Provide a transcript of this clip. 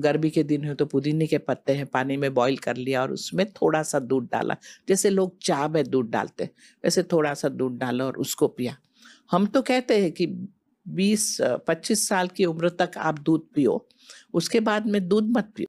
गर्मी के दिन हो तो पुदीने के पत्ते हैं पानी में बॉईल कर लिया और उसमें थोड़ा सा दूध डाला जैसे लोग चाय में दूध डालते हैं वैसे थोड़ा सा दूध डाला और उसको पिया हम तो कहते हैं कि 20 25 साल की उम्र तक आप दूध पियो उसके बाद में दूध मत पियो